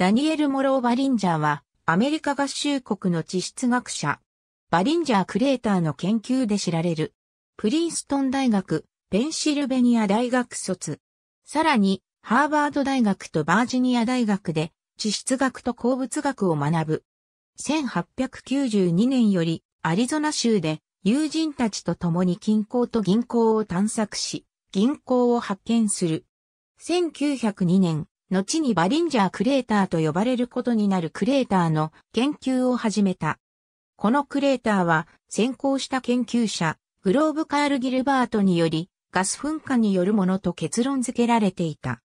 ダニエル・モロー・バリンジャーは、アメリカ合衆国の地質学者。バリンジャー・クレーターの研究で知られる。プリンストン大学、ペンシルベニア大学卒。さらに、ハーバード大学とバージニア大学で、地質学と鉱物学を学ぶ。1892年より、アリゾナ州で、友人たちと共に金鉱と銀行を探索し、銀行を発見する。1902年、後にバリンジャークレーターと呼ばれることになるクレーターの研究を始めた。このクレーターは先行した研究者、グローブ・カール・ギルバートによりガス噴火によるものと結論付けられていた。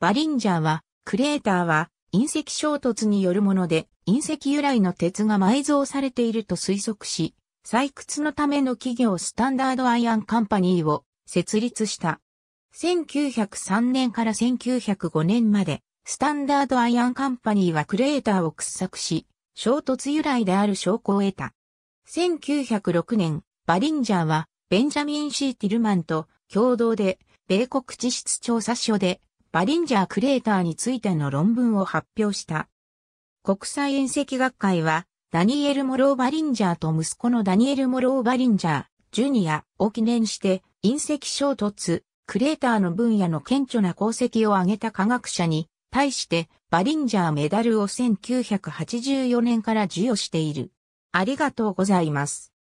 バリンジャーは、クレーターは隕石衝突によるもので隕石由来の鉄が埋蔵されていると推測し、採掘のための企業スタンダードアイアンカンパニーを設立した。1903年から1905年まで、スタンダードアイアンカンパニーはクレーターを掘削し、衝突由来である証拠を得た。1906年、バリンジャーは、ベンジャミン・シー・ティルマンと共同で、米国地質調査所で、バリンジャークレーターについての論文を発表した。国際遠赤学会は、ダニエル・モロー・バリンジャーと息子のダニエル・モロー・バリンジャー、ジュニアを記念して、隕石衝突、クレーターの分野の顕著な功績を挙げた科学者に、対してバリンジャーメダルを1984年から授与している。ありがとうございます。